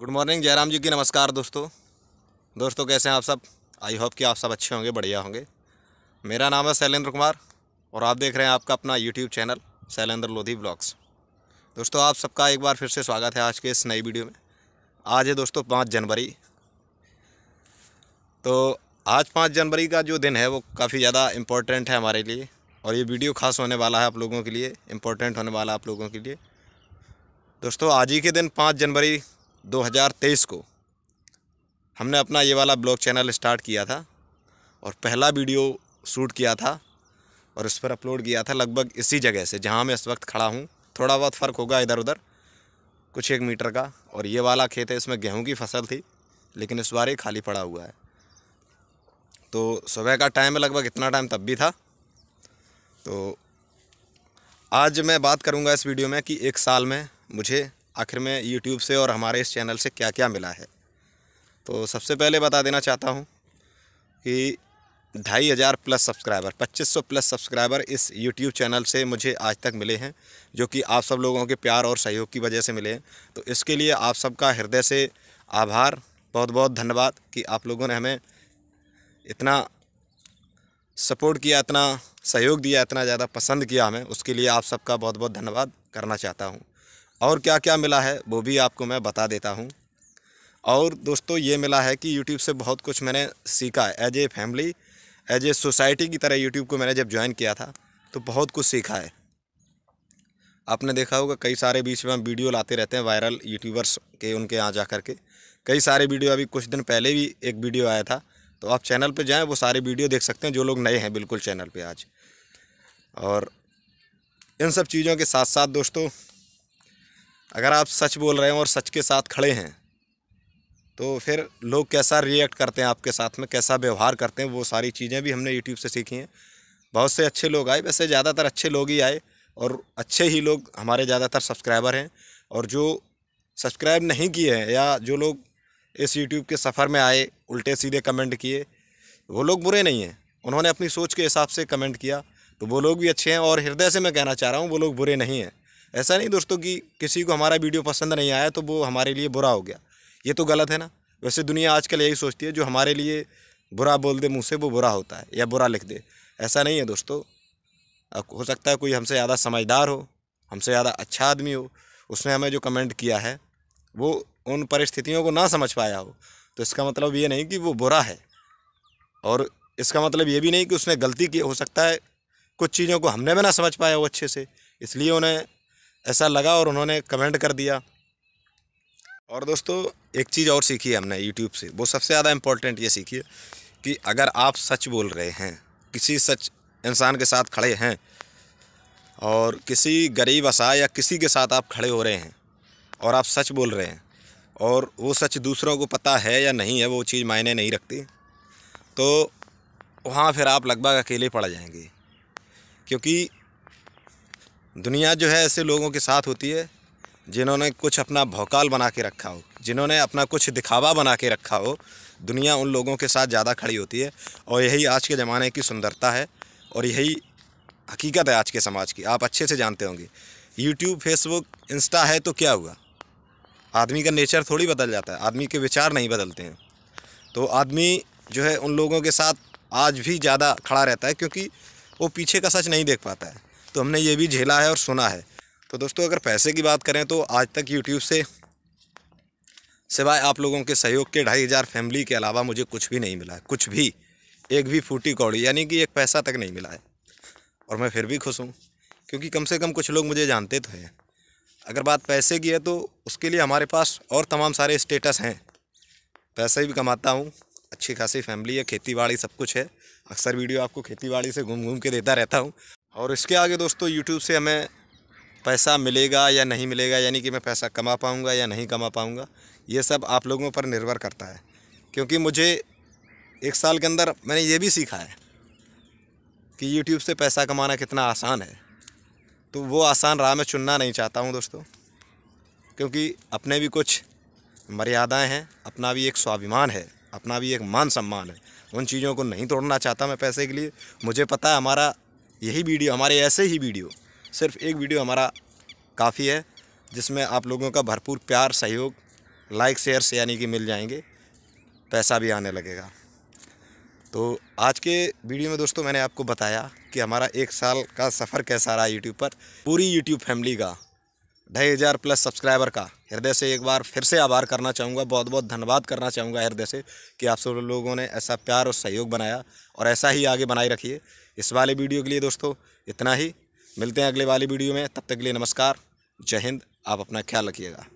good morning Jairam जी की नमस्कार दोस्तों दोस्तों कैसे हैं आप सब आई होप कि आप सब अच्छे होंगे बढ़िया होंगे मेरा नाम है शैलेंद्र कुमार और आप देख रहे हैं आपका अपना YouTube channel Shailendra Lodhi blogs दोस्तों आप सबका एक बार फिर से स्वागत है आज के इस नई वीडियो में आज है दोस्तों पाँच जनवरी तो आज पाँच जनवरी का जो दिन है वो काफ़ी ज़्यादा इम्पोर्टेंट है हमारे लिए और ये वीडियो खास होने वाला है आप लोगों के लिए इम्पोर्टेंट होने वाला है आप लोगों के लिए दोस्तों आज ही के दिन पाँच जनवरी 2023 को हमने अपना ये वाला ब्लॉग चैनल स्टार्ट किया था और पहला वीडियो शूट किया था और उस पर अपलोड किया था लगभग इसी जगह से जहाँ मैं इस वक्त खड़ा हूँ थोड़ा बहुत फ़र्क होगा इधर उधर कुछ एक मीटर का और ये वाला खेत है इसमें गेहूँ की फसल थी लेकिन इस बार ही खाली पड़ा हुआ है तो सुबह का टाइम है लगभग इतना टाइम तब भी था तो आज मैं बात करूँगा इस वीडियो में कि एक साल में मुझे आखिर में यूट्यूब से और हमारे इस चैनल से क्या क्या मिला है तो सबसे पहले बता देना चाहता हूँ कि ढाई हज़ार प्लस सब्सक्राइबर पच्चीस सौ प्लस सब्सक्राइबर इस यूट्यूब चैनल से मुझे आज तक मिले हैं जो कि आप सब लोगों के प्यार और सहयोग की वजह से मिले हैं तो इसके लिए आप सबका हृदय से आभार बहुत बहुत धन्यवाद कि आप लोगों ने हमें इतना सपोर्ट किया इतना सहयोग दिया इतना ज़्यादा पसंद किया हमें उसके लिए आप सबका बहुत बहुत धन्यवाद करना चाहता हूँ और क्या क्या मिला है वो भी आपको मैं बता देता हूँ और दोस्तों ये मिला है कि यूट्यूब से बहुत कुछ मैंने सीखा है as a family as a society की तरह यूट्यूब को मैंने जब ज्वाइन किया था तो बहुत कुछ सीखा है आपने देखा होगा कई सारे बीच में हम वीडियो लाते रहते हैं वायरल यूट्यूबर्स के उनके यहाँ जा कर के कई सारे वीडियो अभी कुछ दिन पहले भी एक वीडियो आया था तो आप चैनल पर जाएँ वो सारे वीडियो देख सकते हैं जो लोग नए हैं बिल्कुल चैनल पर आज और इन सब चीज़ों के साथ साथ दोस्तों अगर आप सच बोल रहे हैं और सच के साथ खड़े हैं तो फिर लोग कैसा रिएक्ट करते हैं आपके साथ में कैसा व्यवहार करते हैं वो सारी चीज़ें भी हमने यूट्यूब से सीखी हैं बहुत से अच्छे लोग आए वैसे ज़्यादातर अच्छे लोग ही आए और अच्छे ही लोग हमारे ज़्यादातर सब्सक्राइबर हैं और जो सब्सक्राइब नहीं किए हैं या जो लोग इस यूट्यूब के सफ़र में आए उल्टे सीधे कमेंट किए वो लोग बुरे नहीं हैं उन्होंने अपनी सोच के हिसाब से कमेंट किया तो वो लोग भी अच्छे हैं और हृदय से मैं कहना चाह रहा हूँ वो लोग बुरे नहीं हैं ऐसा नहीं दोस्तों कि किसी को हमारा वीडियो पसंद नहीं आया तो वो हमारे लिए बुरा हो गया ये तो गलत है ना वैसे दुनिया आजकल यही सोचती है जो हमारे लिए बुरा बोल दे मुँह से वो बुरा होता है या बुरा लिख दे ऐसा नहीं है दोस्तों हो सकता है कोई हमसे ज़्यादा समझदार हो हमसे ज़्यादा अच्छा आदमी हो उसने हमें जो कमेंट किया है वो उन परिस्थितियों को ना समझ पाया हो तो इसका मतलब ये नहीं कि वो बुरा है और इसका मतलब ये भी नहीं कि उसने गलती की हो सकता है कुछ चीज़ों को हमने भी ना समझ पाया हो अच्छे से इसलिए उन्हें ऐसा लगा और उन्होंने कमेंट कर दिया और दोस्तों एक चीज़ और सीखी है हमने यूट्यूब से वो सबसे ज़्यादा इम्पोर्टेंट ये सीखी है कि अगर आप सच बोल रहे हैं किसी सच इंसान के साथ खड़े हैं और किसी गरीब असा या किसी के साथ आप खड़े हो रहे हैं और आप सच बोल रहे हैं और वो सच दूसरों को पता है या नहीं है वो चीज़ मायने नहीं रखती तो वहाँ फिर आप लगभग अकेले पड़ जाएंगे क्योंकि दुनिया जो है ऐसे लोगों के साथ होती है जिन्होंने कुछ अपना भौकाल बना के रखा हो जिन्होंने अपना कुछ दिखावा बना के रखा हो दुनिया उन लोगों के साथ ज़्यादा खड़ी होती है और यही आज के ज़माने की सुंदरता है और यही हकीकत है आज के समाज की आप अच्छे से जानते होंगे यूट्यूब फेसबुक इंस्टा है तो क्या हुआ आदमी का नेचर थोड़ी बदल जाता है आदमी के विचार नहीं बदलते हैं तो आदमी जो है उन लोगों के साथ आज भी ज़्यादा खड़ा रहता है क्योंकि वो पीछे का सच नहीं देख पाता है तो हमने ये भी झेला है और सुना है तो दोस्तों अगर पैसे की बात करें तो आज तक यूट्यूब से सिवाय आप लोगों के सहयोग के ढाई हज़ार फैमिली के अलावा मुझे कुछ भी नहीं मिला है कुछ भी एक भी फूटी कौड़ी यानी कि एक पैसा तक नहीं मिला है और मैं फिर भी खुश हूँ क्योंकि कम से कम कुछ लोग मुझे जानते तो हैं अगर बात पैसे की है तो उसके लिए हमारे पास और तमाम सारे स्टेटस हैं पैसे भी कमाता हूँ अच्छी खासी फैमिली है खेती बाड़ी सब कुछ है अक्सर वीडियो आपको खेती बाड़ी से घूम घूम के देता रहता हूँ और इसके आगे दोस्तों यूट्यूब से हमें पैसा मिलेगा या नहीं मिलेगा यानी कि मैं पैसा कमा पाऊँगा या नहीं कमा पाऊँगा ये सब आप लोगों पर निर्भर करता है क्योंकि मुझे एक साल के अंदर मैंने ये भी सीखा है कि यूट्यूब से पैसा कमाना कितना आसान है तो वो आसान राह में चुनना नहीं चाहता हूँ दोस्तों क्योंकि अपने भी कुछ मर्यादाएं हैं अपना भी एक स्वाभिमान है अपना भी एक मान सम्मान है उन चीज़ों को नहीं तोड़ना चाहता मैं पैसे के लिए मुझे पता है हमारा यही वीडियो हमारे ऐसे ही वीडियो सिर्फ एक वीडियो हमारा काफ़ी है जिसमें आप लोगों का भरपूर प्यार सहयोग लाइक शेयर से यानी कि मिल जाएंगे पैसा भी आने लगेगा तो आज के वीडियो में दोस्तों मैंने आपको बताया कि हमारा एक साल का सफ़र कैसा रहा यूट्यूब पर पूरी यूट्यूब फैमिली का ढाई हज़ार प्लस सब्सक्राइबर का हृदय से एक बार फिर से आभार करना चाहूँगा बहुत बहुत धन्यवाद करना चाहूँगा हृदय से कि आप सब लोगों ने ऐसा प्यार और सहयोग बनाया और ऐसा ही आगे बनाए रखिए इस वाले वीडियो के लिए दोस्तों इतना ही मिलते हैं अगले वाले वीडियो में तब तक के लिए नमस्कार जय हिंद आप अपना ख्याल रखिएगा